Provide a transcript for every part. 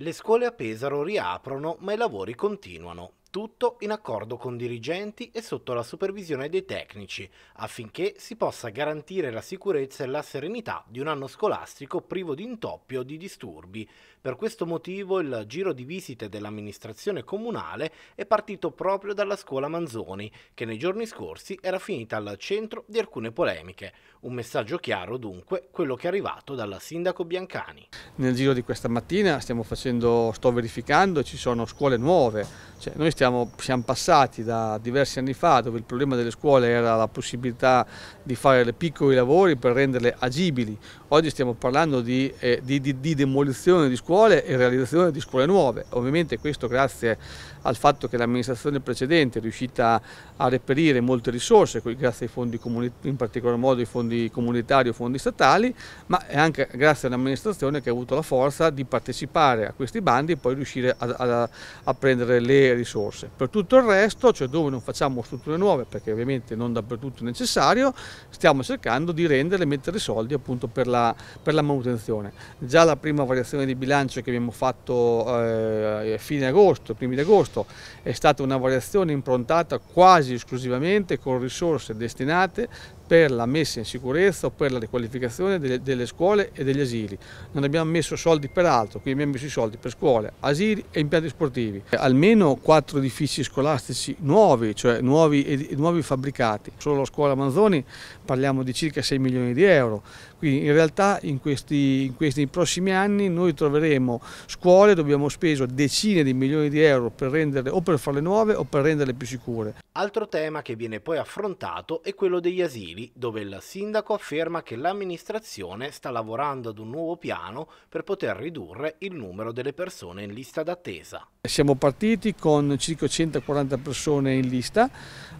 Le scuole a Pesaro riaprono, ma i lavori continuano. Tutto in accordo con dirigenti e sotto la supervisione dei tecnici, affinché si possa garantire la sicurezza e la serenità di un anno scolastico privo di intoppi o di disturbi. Per questo motivo il giro di visite dell'amministrazione comunale è partito proprio dalla scuola Manzoni, che nei giorni scorsi era finita al centro di alcune polemiche. Un messaggio chiaro dunque, quello che è arrivato dal sindaco Biancani. Nel giro di questa mattina stiamo facendo, sto verificando, ci sono scuole nuove. Cioè, stiamo, siamo passati da diversi anni fa dove il problema delle scuole era la possibilità di fare piccoli lavori per renderle agibili, oggi stiamo parlando di, eh, di, di, di demolizione di scuole e realizzazione di scuole nuove, ovviamente questo grazie al fatto che l'amministrazione precedente è riuscita a reperire molte risorse, grazie ai fondi in particolar modo ai fondi comunitari o fondi statali, ma è anche grazie all'amministrazione che ha avuto la forza di partecipare a questi bandi e poi riuscire a, a, a prendere le risorse risorse. Per tutto il resto, cioè dove non facciamo strutture nuove, perché ovviamente non dappertutto è necessario, stiamo cercando di rendere e mettere soldi appunto per la, per la, manutenzione. Già la prima variazione di bilancio che abbiamo fatto eh, a fine agosto, primi di agosto, è stata una variazione improntata quasi esclusivamente con risorse destinate per la messa in sicurezza o per la riqualificazione delle, delle, scuole e degli asili. Non abbiamo messo soldi per altro, quindi abbiamo messo i soldi per scuole, asili e impianti sportivi. Eh, almeno quattro edifici scolastici nuovi, cioè nuovi, nuovi fabbricati. Solo la scuola Manzoni parliamo di circa 6 milioni di euro, quindi in realtà in questi, in questi prossimi anni noi troveremo scuole dove abbiamo speso decine di milioni di euro per renderle o per farle nuove o per renderle più sicure. Altro tema che viene poi affrontato è quello degli asili Gentili, dove il sindaco afferma che l'amministrazione sta lavorando ad un nuovo piano per poter ridurre il numero delle persone in lista d'attesa. Siamo partiti con circa 140 persone in lista,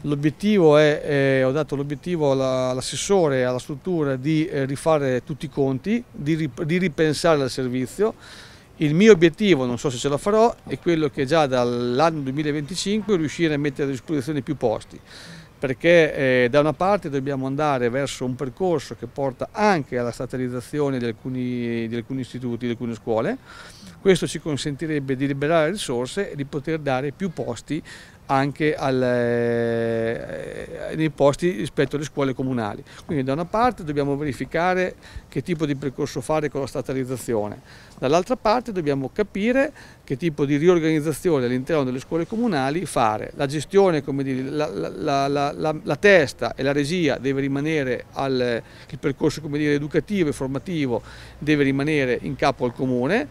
l'obiettivo è, eh, ho dato l'obiettivo all'assessore, e alla struttura di eh, rifare tutti i conti, di, di ripensare al servizio, il mio obiettivo, non so se ce la farò, è quello che già dall'anno 2025 riuscire a mettere a disposizione più posti perché eh, da una parte dobbiamo andare verso un percorso che porta anche alla statalizzazione di alcuni, di alcuni istituti, di alcune scuole, questo ci consentirebbe di liberare risorse e di poter dare più posti anche al, eh, nei posti rispetto alle scuole comunali. Quindi da una parte dobbiamo verificare che tipo di percorso fare con la statalizzazione, dall'altra parte dobbiamo capire che tipo di riorganizzazione all'interno delle scuole comunali fare. La gestione, come dire, la, la, la, la testa e la regia deve rimanere al il percorso come dire, educativo e formativo deve rimanere in capo al comune,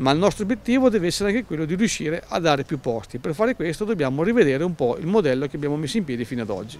ma il nostro obiettivo deve essere anche quello di riuscire a dare più posti. Per fare questo dobbiamo rivedere un po' il modello che abbiamo messo in piedi fino ad oggi.